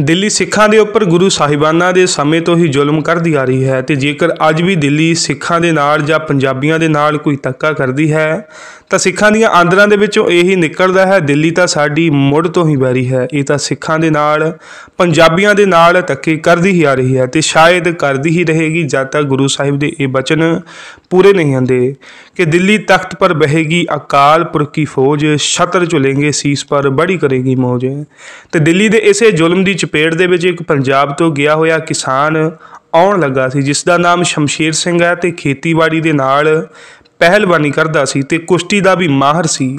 ਦਿੱਲੀ ਸਿੱਖਾਂ ਦੇ ਉੱਪਰ ਗੁਰੂ ਸਾਹਿਬਾਨਾਂ ਦੇ ਸਮੇਂ ਤੋਂ ਹੀ ਜ਼ੁਲਮ ਕਰਦੀ ਆ ਰਹੀ ਹੈ ਤੇ ਜੇਕਰ ਅੱਜ ਵੀ ਦਿੱਲੀ ਸਿੱਖਾਂ ਦੇ ਨਾਲ ਜਾਂ ਪੰਜਾਬੀਆਂ ਦੇ ਨਾਲ ਕੋਈ ਤੱਕਾ ਕਰਦੀ ਹੈ ਤਾਂ ਸਿੱਖਾਂ ਦੀਆਂ ਆਂਦਰਾਂ ਦੇ ਵਿੱਚੋਂ ਇਹੀ ਨਿਕਲਦਾ ਹੈ ਦਿੱਲੀ ਤਾਂ ਸਾਡੀ ਮੁੱਢ ਤੋਂ ਹੀ ਬੈਰੀ ਹੈ ਇਹ ਤਾਂ ਸਿੱਖਾਂ ਦੇ ਨਾਲ ਪੰਜਾਬੀਆਂ ਦੇ ਨਾਲ ਤੱਕੇ ਕਰਦੀ ਹੀ ਆ ਰਹੀ ਹੈ ਤੇ ਸ਼ਾਇਦ ਕਰਦੀ ਹੀ ਰਹੇਗੀ ਜਦ ਤੱਕ ਗੁਰੂ ਸਾਹਿਬ ਦੇ ਇਹ ਬਚਨ ਪੂਰੇ ਨਹੀਂ ਹੁੰਦੇ ਕਿ ਦਿੱਲੀ ਤਖਤ ਪਰ ਬਹੇਗੀ ਅਕਾਲ ਪੁਰਖ ਕੀ ਫੌਜ ਛਤਰ ਝੁਲेंगे ਸੀਸ ਪਰ ਬੜੀ ਕਰੇਗੀ ਮੌਜ ਤੇ ਦਿੱਲੀ ਦੇ ਇਸੇ ਜ਼ੁਲਮ ਦੀ ਚਪੇੜ ਦੇ ਵਿੱਚ ਇੱਕ ਪੰਜਾਬ ਤੋਂ ਗਿਆ ਹੋਇਆ ਕਿਸਾਨ ਆਉਣ ਲੱਗਾ ਸੀ ਜਿਸ ਦਾ ਨਾਮ ਸ਼ਮਸ਼ੀਰ ਸਿੰਘ ਹੈ ਤੇ ਖੇਤੀਬਾੜੀ ਦੇ ਨਾਲ ਪਹਿਲਵਾਨੀ ਕਰਦਾ ਸੀ ਤੇ ਕੁਸ਼ਤੀ ਦਾ ਵੀ ਮਾਹਰ ਸੀ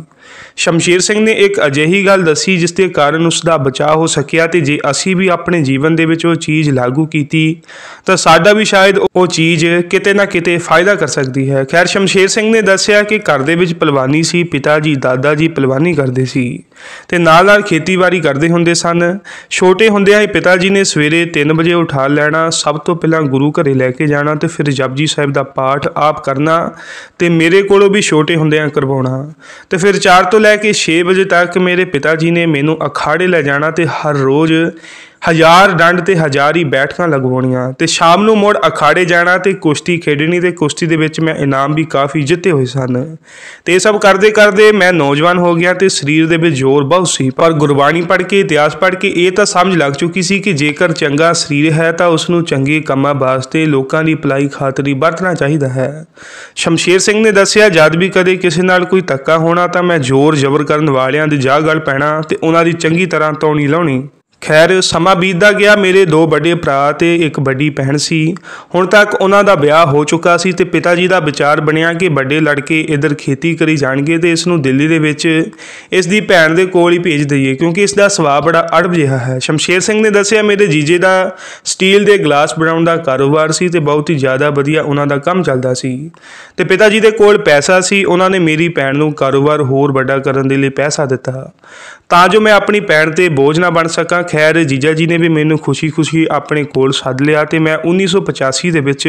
ਸ਼ਮਸ਼ੀਰ ਸਿੰਘ ਨੇ ਇੱਕ ਅਜਿਹੀ ਗੱਲ ਦੱਸੀ ਜਿਸ ਦੇ ਕਾਰਨ ਉਸ ਦਾ ਬਚਾਅ ਹੋ ਸਕਿਆ ਤੇ ਜੇ ਅਸੀਂ ਵੀ ਆਪਣੇ ਜੀਵਨ ਦੇ ਵਿੱਚ ਉਹ ਚੀਜ਼ ਲਾਗੂ ਕੀਤੀ ਤਾਂ ਸਾਡਾ ਵੀ ਸ਼ਾਇਦ ਉਹ ਚੀਜ਼ ਕਿਤੇ ਨਾ ਕਿਤੇ ਫਾਇਦਾ ਕਰ ਸਕਦੀ ਹੈ ਖੈਰ ਸ਼ਮਸ਼ੀਰ ਸਿੰਘ ਨੇ ਦੱਸਿਆ ਕਿ ਘਰ ਦੇ ਵਿੱਚ ਪਲਵਾਨੀ ਸੀ ਪਿਤਾ ਜੀ ਦਾਦਾ ਜੀ ਪਲਵਾਨੀ ਕਰਦੇ ਸੀ ਤੇ ਨਾਲ-ਨਾਲ ਖੇਤੀਬਾੜੀ ਕਰਦੇ ਹੁੰਦੇ ਸਨ ਛੋਟੇ ਹੁੰਦਿਆਂ ਹੀ ਪਿਤਾ ਜੀ ਨੇ ਸਵੇਰੇ 3 ਵਜੇ ਉਠਾ ਲੈਣਾ ਸਭ ਤੋਂ ਪਹਿਲਾਂ ਗੁਰੂ ਘਰੇ ਲੈ ਕੇ ਜਾਣਾ ਤੇ ਫਿਰ ਜਪਜੀ ਸਾਹਿਬ ਦਾ ਪਾਠ ਆਪ ਕਰਨਾ ਤੇ ਮੇਰੇ ਕੋਲੋਂ ਵੀ ਛੋਟੇ ਹੁੰਦਿਆਂ ਕਰਵਾਉਣਾ ਤੇ ਫਿਰ 4 ਤੋਂ ਲੈ ਕੇ 6 ਵਜੇ ਤੱਕ ਮੇਰੇ ਪਿਤਾ ਜੀ ਨੇ ਮੈਨੂੰ ਅਖਾੜੇ ਲੈ ਜਾਣਾ ਤੇ ਹਰ ਰੋਜ਼ ਹਜ਼ਾਰ ਡੰਡ ਤੇ ਹਜ਼ਾਰੀ ਬੈਠਕਾਂ ਲਗਵਾਉਣੀਆਂ ਤੇ ਸ਼ਾਮ ਨੂੰ ਮੋੜ ਅਖਾੜੇ ਜਾਣਾ ਤੇ ਕੁਸ਼ਤੀ ਖੇਡਣੀ ਤੇ ਕੁਸ਼ਤੀ ਦੇ ਵਿੱਚ ਮੈਂ ਇਨਾਮ ਵੀ ਕਾਫੀ ਜਿੱਤੇ ਹੋਏ ਸਨ ਤੇ ਇਹ ਸਭ ਕਰਦੇ ਕਰਦੇ ਮੈਂ ਨੌਜਵਾਨ ਹੋ ਗਿਆ ਤੇ ਸਰੀਰ ਦੇ ਵਿੱਚ ਜ਼ੋਰ ਬਹੁਤ ਸੀ ਪਰ ਗੁਰਬਾਣੀ ਪੜ੍ਹ ਕੇ ਇਤਿਹਾਸ ਪੜ੍ਹ ਕੇ ਇਹ ਤਾਂ ਸਮਝ ਲੱਗ ਚੁੱਕੀ ਸੀ ਕਿ ਜੇਕਰ ਚੰਗਾ ਸਰੀਰ ਹੈ ਤਾਂ ਉਸ ਨੂੰ ਚੰਗੇ ਕੰਮਾਂ ਵਾਸਤੇ ਲੋਕਾਂ ਦੀ ਭਲਾਈ ਖਾਤਰੀ ਵਰਤਣਾ ਚਾਹੀਦਾ ਹੈ ਸ਼ਮਸ਼ੀਰ ਸਿੰਘ ਨੇ ਦੱਸਿਆ ਜਦ ਵੀ ਕਦੇ ਕਿਸੇ ਨਾਲ ਕੋਈ ਤੱਕਾ ਹੋਣਾ ਤਾਂ ਮੈਂ ਜ਼ੋਰ ਜ਼ਬਰ ਕਰਨ ਵਾਲਿਆਂ ਦੇ ਜਾ ਗੱਲ ਪੈਣਾ ਤੇ ਉਹਨਾਂ ਦੀ ਚੰਗੀ ਤਰ੍ਹਾਂ ਤੌਣੀ ਲਾਉਣੀ ਖੈਰ ਸਮਾਂ ਬੀਤਦਾ ਗਿਆ ਮੇਰੇ ਦੋ ਵੱਡੇ ਭਰਾ ਤੇ ਇੱਕ ਵੱਡੀ ਭੈਣ ਸੀ ਹੁਣ ਤੱਕ ਉਹਨਾਂ ਦਾ ਵਿਆਹ ਹੋ ਚੁੱਕਾ ਸੀ ਤੇ ਪਿਤਾ ਜੀ ਦਾ ਵਿਚਾਰ ਬਣਿਆ ਕਿ ਵੱਡੇ ਲੜਕੇ ਇਧਰ ਖੇਤੀ ਕਰੀ ਜਾਣਗੇ ਤੇ ਇਸ ਨੂੰ ਦਿੱਲੀ ਦੇ ਵਿੱਚ ਇਸ ਦੀ ਭੈਣ ਦੇ ਕੋਲ ਹੀ ਭੇਜ ਦਈਏ ਕਿਉਂਕਿ ਇਸ ਦਾ ਸੁਭਾਅ ਬੜਾ ਅੜਬ ਜਿਹਾ ਹੈ ਸ਼ਮਸ਼ੇਰ ਸਿੰਘ ਨੇ ਦੱਸਿਆ ਮੇਰੇ ਜੀਜੇ ਦਾ ਸਟੀਲ ਦੇ ਗਲਾਸ ਬਣਾਉਣ ਦਾ ਕਾਰੋਬਾਰ ਸੀ ਤੇ ਬਹੁਤ ਹੀ ਜ਼ਿਆਦਾ ਵਧੀਆ ਉਹਨਾਂ ਦਾ ਕੰਮ ਚੱਲਦਾ ਸੀ ਤੇ ਪਿਤਾ ਜੀ ਦੇ ਕੋਲ ਪੈਸਾ ਸੀ ਉਹਨਾਂ ਨੇ ਮੇਰੀ ਭੈਣ ਨੂੰ ਕਾਰੋਬਾਰ ਹੋਰ ਵੱਡਾ ਕਰਨ ਦੇ ਲਈ ਪੈਸਾ ਦਿੱਤਾ ਤਾਂ ਜੋ ਮੈਂ ਆਪਣੀ ਭੈਣ ਤੇ ਬੋਝ ਨਾ ਬਣ ਸਕਾਂ ਖੈਰ ਜੀਜਾ ਜੀ ਨੇ ਵੀ ਮੈਨੂੰ ਖੁਸ਼ੀ-ਖੁਸ਼ੀ ਆਪਣੇ ਕੋਲ ਸੱਦ ਲਿਆ ਤੇ ਮੈਂ 1985 ਦੇ ਵਿੱਚ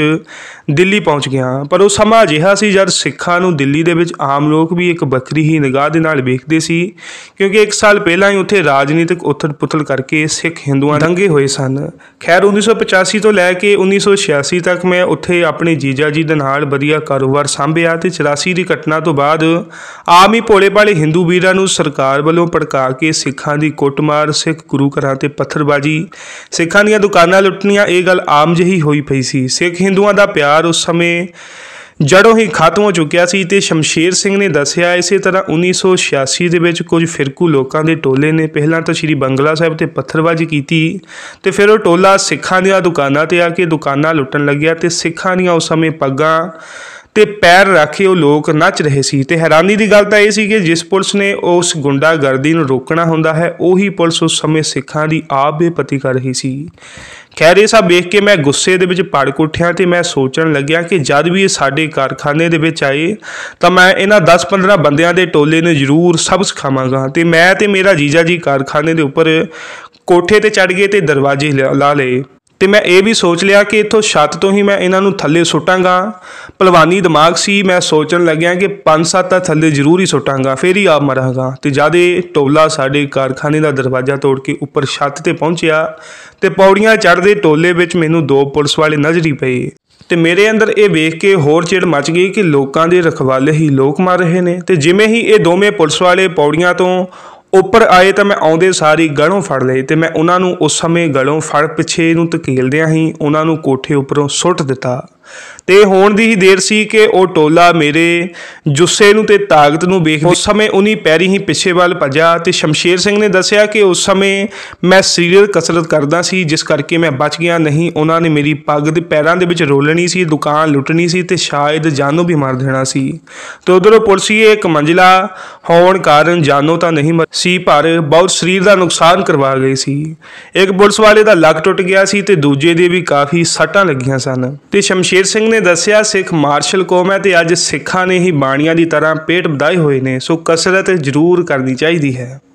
ਦਿੱਲੀ ਪਹੁੰਚ ਗਿਆ ਪਰ ਉਹ ਸਮਾਂ ਅਜਿਹਾ ਸੀ ਜਦ ਸਿੱਖਾਂ ਨੂੰ ਦਿੱਲੀ ਦੇ ਵਿੱਚ ਆਮ ਲੋਕ ਵੀ ਇੱਕ ਬੱਕਰੀ ਹੀ ਨਿਗਾਹ ਦੇ ਨਾਲ ਵੇਖਦੇ ਸੀ ਕਿਉਂਕਿ 1 ਸਾਲ ਪਹਿਲਾਂ ਹੀ ਉੱਥੇ ਰਾਜਨੀਤਿਕ ਉਥਲ-ਪੁਥਲ ਕਰਕੇ ਸਿੱਖ ਹਿੰਦੂਆਂ ਦੰਗੇ ਹੋਏ ਸਨ ਖੈਰ 1985 ਤੋਂ ਲੈ ਕੇ 1986 ਤੱਕ ਮੈਂ ਉੱਥੇ ਆਪਣੇ ਜੀਜਾ ਜੀ ਦੇ ਨਾਲ ਵਧੀਆ ਕਾਰੋਬਾਰ ਸੰਭਿਆ ਤੇ 84 ਦੀ ਘਟਨਾ ਤੋਂ ਬਾਅਦ ਆਮ ਹੀ ਭੋਲੇ-ਭਾਲੇ ਹਿੰਦੂ ਵੀਰਾਂ ਨੂੰ ਸਰਕਾਰ ਵੱਲੋਂ ਪੜਕਾ ਕੇ ਸਿੱਖਾਂ ਦੀ ਕੁੱਟਮਾਰ ਸਿੱਖ ਗੁਰੂ ਘਰਾਂ ਥਾਂ ਤੇ ਪੱਥਰਬਾਜ਼ੀ ਸਿੱਖਾਂ ਦੀਆਂ ਦੁਕਾਨਾਂ ਲੁੱਟਣੀਆਂ ਇਹ ਗੱਲ ਆਮ ਜਿਹੀ ਹੋਈ ਪਈ ਸੀ ਸਿੱਖ ਹਿੰਦੂਆਂ ਦਾ ਪਿਆਰ ਉਸ ਸਮੇਂ ਜੜੋਂ ਹੀ ਖਤਮ ਹੋ ਚੁੱਕਿਆ ਸੀ ਤੇ ਸ਼ਮਸ਼ੀਰ ਸਿੰਘ ਨੇ ਦੱਸਿਆ ਇਸੇ ਤਰ੍ਹਾਂ 1986 ਦੇ ਵਿੱਚ ਕੁਝ ਫਿਰਕੂ ਲੋਕਾਂ ਦੇ ਟੋਲੇ ਨੇ ਪਹਿਲਾਂ ਤਾਂ ਸ਼੍ਰੀ ਬੰਗਲਾ ਸਾਹਿਬ ਤੇ ਪੱਥਰਬਾਜ਼ੀ ਕੀਤੀ ਤੇ ਫਿਰ ਉਹ ਟੋਲਾ ਸਿੱਖਾਂ ਦੀਆਂ ਦੁਕਾਨਾਂ ਤੇ ਆ ਕੇ ਦੁਕਾਨਾਂ ਲੁੱਟਣ ਲੱਗਿਆ ਤੇ ਸਿੱਖਾਂ ਦੀਆਂ ਉਸ ਸਮੇਂ ਪੱਗਾਂ ਤੇ ਪੈਰ ਰੱਖ ਉਹ ਲੋਕ ਨੱਚ ਰਹੇ ਸੀ ਤੇ ਹੈਰਾਨੀ ਦੀ ਗੱਲ ਤਾਂ ਇਹ ਸੀ ਕਿ ਜਿਸ ਪੁਲਿਸ ਨੇ ਉਸ ਗੁੰਡਾਗਰਦੀ ਨੂੰ ਰੋਕਣਾ ਹੁੰਦਾ ਹੈ ਉਹੀ ਪੁਲਿਸ ਉਸ ਸਮੇਂ ਸਿੱਖਾਂ ਦੀ ਆਪ ਬੇਪਤੀ ਕਰ ਰਹੀ ਸੀ ਖੈਰ ਇਹ ਸਭ ਵੇਖ ਕੇ ਮੈਂ ਗੁੱਸੇ ਦੇ ਵਿੱਚ ਪੜਕ ਉੱਠਿਆ ਤੇ ਮੈਂ ਸੋਚਣ ਲੱਗਿਆ ਕਿ ਜਦ ਵੀ ਇਹ ਸਾਡੇ ਕਾਰਖਾਨੇ ਦੇ ਵਿੱਚ ਆਏ ਤਾਂ ਮੈਂ ਇਹਨਾਂ 10-15 ਬੰਦਿਆਂ ਦੇ ਟੋਲੇ ਨੂੰ ਜ਼ਰੂਰ ਸਭ ਸਿਖਾਵਾਂਗਾ ਤੇ ਮੈਂ ਤੇ ਮੇਰਾ ਜੀਜਾ ਜੀ ਕਾਰਖਾਨੇ ਦੇ ਉੱਪਰ ਕੋਠੇ ਤੇ ਚੜ ਗਏ ਤੇ ਦਰਵਾਜ਼ੇ ਲਾ ਲਏ ਤੇ ਮੈਂ ਇਹ ਵੀ ਸੋਚ ਲਿਆ ਕਿ ਇਥੋਂ ਛੱਤ ਤੋਂ ਹੀ ਮੈਂ ਇਹਨਾਂ ਨੂੰ ਥੱਲੇ ਸੁੱਟਾਂਗਾ ਪਹਿਲਵਾਨੀ ਦਿਮਾਗ ਸੀ ਮੈਂ ਸੋਚਣ ਲੱਗਿਆ ਕਿ ਪੰਜ ਸੱਤ ਤਾਂ ਥੱਲੇ ਜ਼ਰੂਰ ਹੀ ਸੁੱਟਾਂਗਾ ਫੇਰ ਹੀ ਆਪ ਮਰਾਂਗਾ ਤੇ ਜਦ ਇਹ ਟੋਲਾ ਸਾਡੇ ਕਾਰਖਾਨੇ ਦਾ ਦਰਵਾਜ਼ਾ ਤੋੜ ਕੇ ਉੱਪਰ ਛੱਤ ਤੇ ਪਹੁੰਚਿਆ ਤੇ ਪੌੜੀਆਂ ਚੜ੍ਹਦੇ ਟੋਲੇ ਵਿੱਚ ਮੈਨੂੰ ਦੋ ਪੁਲਿਸ ਵਾਲੇ ਨਜ਼ਰੀ ਪਏ ਤੇ ਮੇਰੇ ਅੰਦਰ ਇਹ ਵੇਖ ਕੇ ਹੋਰ ਚਿੜ ਮਚ ਗਈ ਕਿ ਲੋਕਾਂ ਦੇ ਰਖਵਾਲੇ ਹੀ ਲੋਕ ਮਾਰ ਰਹੇ ਨੇ ਤੇ ਜਿਵੇਂ ਹੀ ਇਹ ਦੋਵੇਂ ਪੁਲਿਸ ਵਾਲੇ ਪੌੜੀਆਂ ਤੋਂ ਉੱਪਰ ਆਏ ਤਾਂ ਮੈਂ ਆਉਂਦੇ ਸਾਰੀ ਗਲੋਂ ਫੜ ਲਏ ਤੇ ਮੈਂ ਉਹਨਾਂ ਨੂੰ ਉਸ ਸਮੇਂ ਗਲੋਂ ਫੜ ਪਿੱਛੇ ਨੂੰ ਧਕੇਲਦਿਆਂ ਹੀ ਉਹਨਾਂ ਨੂੰ ਕੋਠੇ ਉੱਪਰੋਂ ਸੁੱਟ ਦਿੱਤਾ ਤੇ ਹੋਣ ਦੀ ਹੀ ਦੇਰ ਸੀ ਕਿ ਉਹ ਟੋਲਾ ਮੇਰੇ ਜੁੱਸੇ ਨੂੰ ਤੇ ਤਾਕਤ ਨੂੰ ਵੇਖ ਉਸ ਸਮੇਂ ਉਨੀ ਪੈਰੀ ਹੀ ਪਿੱਛੇ ਵੱਲ ਭਜਾ ਤੇ ਸ਼ਮਸ਼ੀਰ ਸਿੰਘ ਨੇ ਦੱਸਿਆ ਕਿ ਉਸ ਸਮੇਂ ਮੈਂ ਸਰੀਰ ਕਸਰਤ ਕਰਦਾ ਸੀ ਜਿਸ ਕਰਕੇ ਮੈਂ ਬਚ ਗਿਆ ਨਹੀਂ ਉਹਨਾਂ ਨੇ ਮੇਰੀ ਪੱਗ ਦੇ ਪੈਰਾਂ ਦੇ ਵਿੱਚ ਰੋਲਣੀ ਸੀ ਦੁਕਾਨ ਲੁੱਟਣੀ ਸੀ ਤੇ ਸ਼ਾਇਦ ਜਾਨੋ ਵੀ ਮਾਰ ਦੇਣਾ ਸੀ ਤੇ ਉਧਰੋਂ ਪੁਲਸੀਏ ਇੱਕ ਮੰਜਲਾ ਹੋਣ ਕਾਰਨ ਜਾਨੋ ਤਾਂ ਨਹੀਂ ਸੀ ਪਰ ਬਹੁਤ ਸਰੀਰ ਦਾ ਨੁਕਸਾਨ ਕਰਵਾ ਗਏ ਸੀ ਇੱਕ ਪੁਲਿਸ ਵਾਲੇ ਦਾ ਲੱਕ ਟੁੱਟ ਗਿਆ ਸੀ ਤੇ ਦੂਜੇ ਦੇ ਵੀ ਕਾਫੀ ਸੱਟਾਂ ਲੱਗੀਆਂ ਸਨ ਤੇ ਸ਼ਮਸ਼ੀਰ ਸਿੰਘ ਨੇ ਨੇ ਦੱਸਿਆ ਸਿੱਖ ਮਾਰਸ਼ਲ ਕੌਮ ਹੈ ਤੇ ਅੱਜ ਸਿੱਖਾਂ ਨੇ ਹੀ ਬਾਣੀਆਂ ਦੀ ਤਰ੍ਹਾਂ ਪੇਟ ਵਧਾਈ ਹੋਏ ਨੇ ਸੋ ਕਸਰਤ ਜ਼ਰੂਰ ਕਰਨੀ ਚਾਹੀਦੀ ਹੈ